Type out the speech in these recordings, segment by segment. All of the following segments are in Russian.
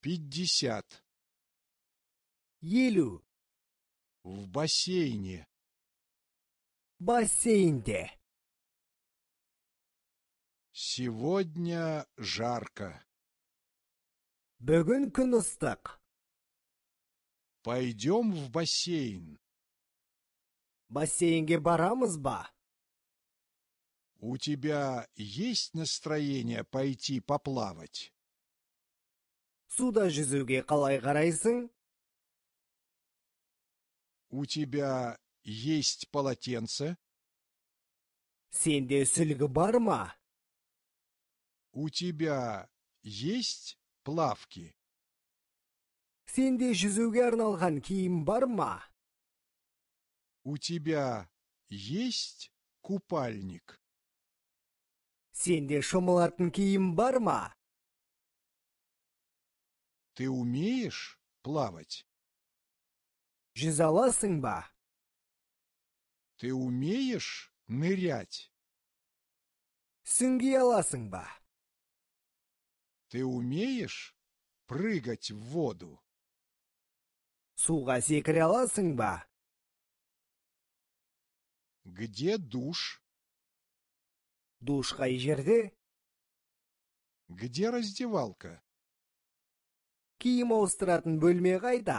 пятьдесят. Елю. В бассейне. бассейнде Сегодня жарко. Бүгін күн Пойдем в бассейн. Бассейнге барамыз ба? У тебя есть настроение пойти поплавать? суда жүзуге қалай қарайсың? У тебя есть полотенце? Сенде сүлгі бар ма? У тебя есть плавки? Сенде жүзуге арналған киім бар ма? У тебя есть купальник? Сенде шомылатын киім бар ма? Ты умеешь плавать? Жизаласынба. Ты умеешь нырять? Сынгьяласынба. Ты умеешь прыгать в воду? Суга секряласынба. Где душ? Душ жерде. Где раздевалка? киім ауыстыратын бөлме қайда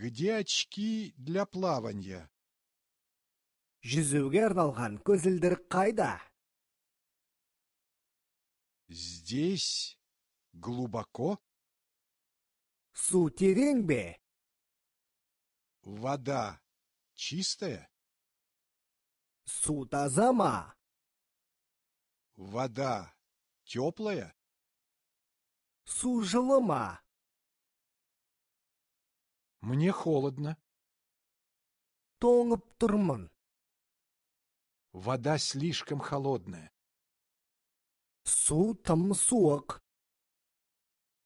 где очки для плавания жүзуге арналған көзілдірік қайда здесь глубоко су терең бе вода чистая су таза ма вода теплая Сужлома. Мне холодно. Тонгптурман. Вода слишком холодная. Су там сок.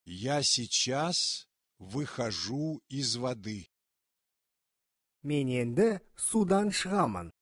Я сейчас выхожу из воды. Мен енді судан шығамын.